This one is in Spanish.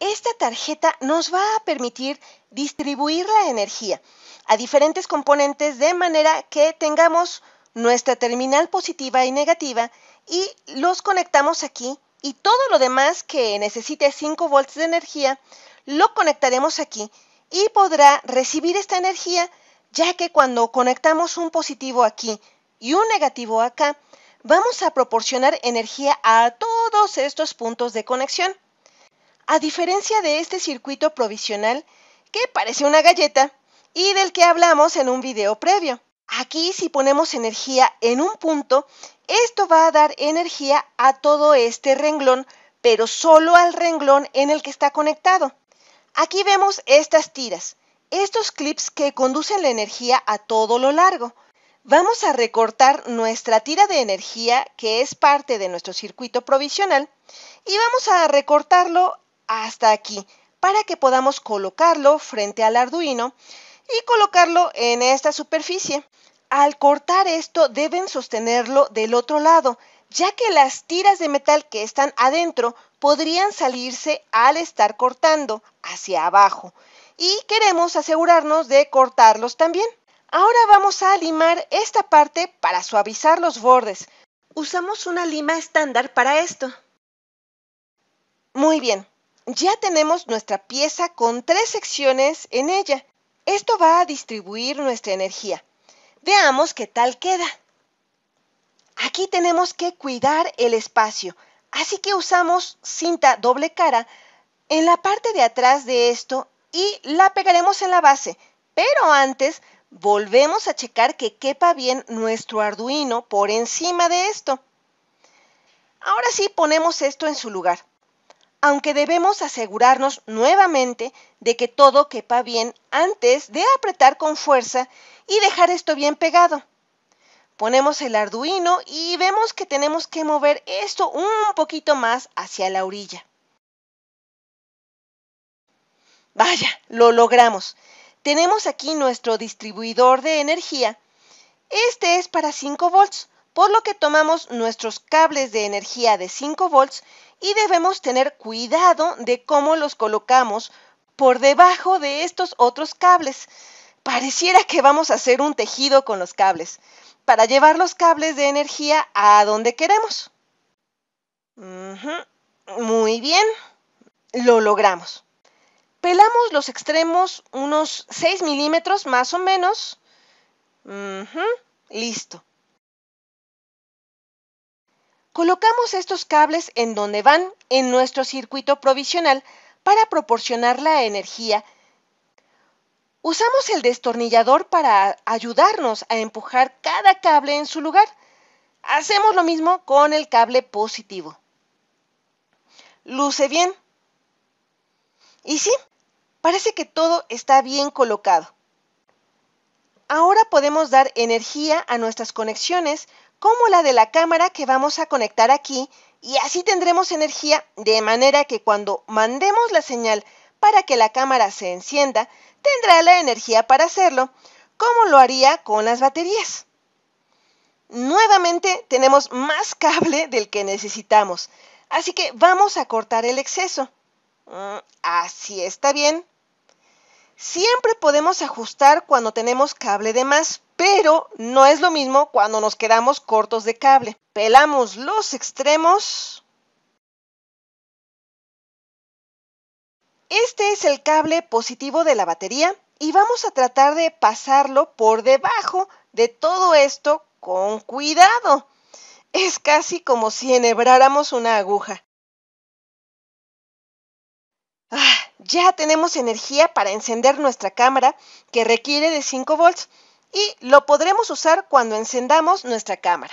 Esta tarjeta nos va a permitir distribuir la energía a diferentes componentes de manera que tengamos nuestra terminal positiva y negativa y los conectamos aquí y todo lo demás que necesite 5 volts de energía lo conectaremos aquí y podrá recibir esta energía ya que cuando conectamos un positivo aquí y un negativo acá, vamos a proporcionar energía a todos estos puntos de conexión. A diferencia de este circuito provisional, que parece una galleta, y del que hablamos en un video previo. Aquí si ponemos energía en un punto, esto va a dar energía a todo este renglón, pero solo al renglón en el que está conectado. Aquí vemos estas tiras, estos clips que conducen la energía a todo lo largo. Vamos a recortar nuestra tira de energía, que es parte de nuestro circuito provisional, y vamos a recortarlo hasta aquí para que podamos colocarlo frente al Arduino y colocarlo en esta superficie. Al cortar esto deben sostenerlo del otro lado, ya que las tiras de metal que están adentro podrían salirse al estar cortando hacia abajo. Y queremos asegurarnos de cortarlos también. Ahora vamos a limar esta parte para suavizar los bordes. Usamos una lima estándar para esto. Muy bien, ya tenemos nuestra pieza con tres secciones en ella. Esto va a distribuir nuestra energía. Veamos qué tal queda. Aquí tenemos que cuidar el espacio, así que usamos cinta doble cara en la parte de atrás de esto y la pegaremos en la base, pero antes volvemos a checar que quepa bien nuestro Arduino por encima de esto. Ahora sí ponemos esto en su lugar aunque debemos asegurarnos nuevamente de que todo quepa bien antes de apretar con fuerza y dejar esto bien pegado. Ponemos el arduino y vemos que tenemos que mover esto un poquito más hacia la orilla. Vaya, lo logramos. Tenemos aquí nuestro distribuidor de energía. Este es para 5 volts, por lo que tomamos nuestros cables de energía de 5 volts y debemos tener cuidado de cómo los colocamos por debajo de estos otros cables. Pareciera que vamos a hacer un tejido con los cables para llevar los cables de energía a donde queremos. Muy bien, lo logramos. Pelamos los extremos unos 6 milímetros más o menos. Listo. Colocamos estos cables en donde van en nuestro circuito provisional para proporcionar la energía. Usamos el destornillador para ayudarnos a empujar cada cable en su lugar. Hacemos lo mismo con el cable positivo. Luce bien. Y sí, parece que todo está bien colocado. Ahora podemos dar energía a nuestras conexiones como la de la cámara que vamos a conectar aquí y así tendremos energía de manera que cuando mandemos la señal para que la cámara se encienda, tendrá la energía para hacerlo, como lo haría con las baterías. Nuevamente tenemos más cable del que necesitamos, así que vamos a cortar el exceso. Mm, así está bien. Siempre podemos ajustar cuando tenemos cable de más pero no es lo mismo cuando nos quedamos cortos de cable. Pelamos los extremos. Este es el cable positivo de la batería y vamos a tratar de pasarlo por debajo de todo esto con cuidado. Es casi como si enhebráramos una aguja. Ah, ya tenemos energía para encender nuestra cámara que requiere de 5 volts y lo podremos usar cuando encendamos nuestra cámara.